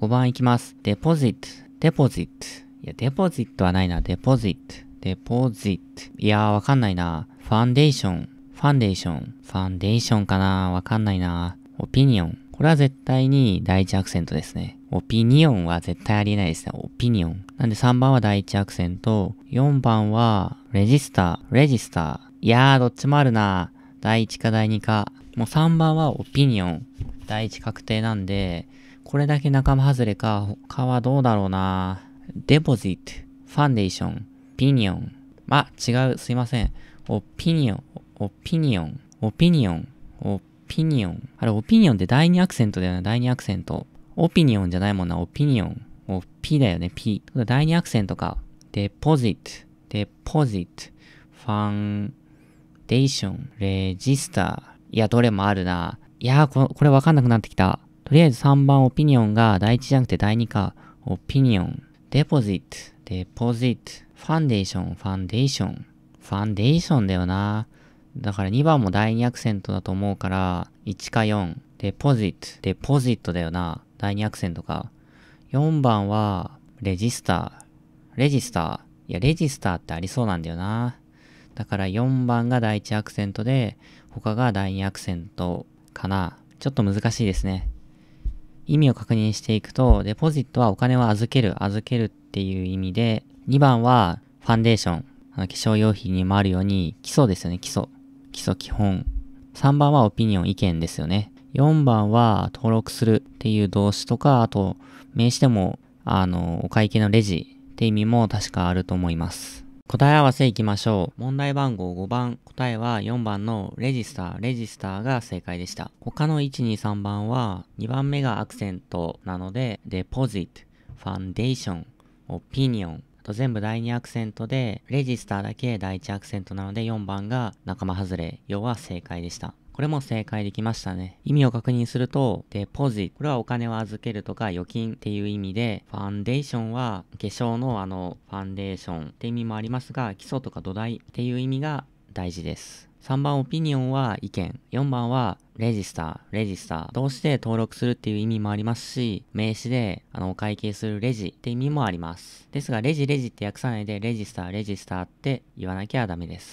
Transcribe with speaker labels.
Speaker 1: 5番いきます。デポジット、デポジット。いや、デポジットはないな。デポジット、デポジット。いやー、わかんないな。ファンデーション、ファンデーション。ファンデーションかなわかんないな。オピニオン。これは絶対に第一アクセントですね。オピニオンは絶対ありえないですね。オピニオン。なんで3番は第一アクセント。4番は、レジスター、レジスター。いやー、どっちもあるな。第1か第2か。もう3番はオピニオン。第1確定なんで、これだけ仲間外れか、他はどうだろうなデポジット、ファンデーション、ピニオン。あ、違う、すいません。オピニオン、オピニオン、オピニオン、オピニオン。あれ、オピニオンって第二アクセントだよね、第二アクセント。オピニオンじゃないもんな、オピニオン。オピだよね、ピ。第二アクセントか。デポジット、デポジット、ファンデーション、レジスター。いや、どれもあるな。いやーこ、これわかんなくなってきた。とりあえず3番オピニオンが第1じゃなくて第2か。オピニオン。デポジット。デポジット。ファンデーション。ファンデーション。ファンデーションだよな。だから2番も第2アクセントだと思うから、1か4。デポジット。デポジットだよな。第2アクセントか。4番は、レジスター。レジスター。いや、レジスターってありそうなんだよな。だから4番が第1アクセントで、他が第2アクセントかな。ちょっと難しいですね。意味を確認していくと、デポジットはお金を預ける、預けるっていう意味で、2番はファンデーション、あの化粧用品にもあるように、基礎ですよね、基礎。基礎基本。3番はオピニオン、意見ですよね。4番は登録するっていう動詞とか、あと名詞でも、あの、お会計のレジって意味も確かあると思います。答え合わせいきましょう。問題番号5番。答えは4番のレジスター、レジスターが正解でした。他の1、2、3番は2番目がアクセントなので、デポジット、ファンデーション、オピニオン。と全部第2アクセントで、レジスターだけ第1アクセントなので4番が仲間外れ、要は正解でした。これも正解できましたね。意味を確認すると、デポジこれはお金を預けるとか預金っていう意味で、ファンデーションは化粧のあの、ファンデーションって意味もありますが、基礎とか土台っていう意味が大事です。3番オピニオンは意見。4番はレジスター、レジスター。どうして登録するっていう意味もありますし、名詞で、あの、お会計するレジって意味もあります。ですが、レジレジって訳さないで、レジスター、レジスターって言わなきゃダメです。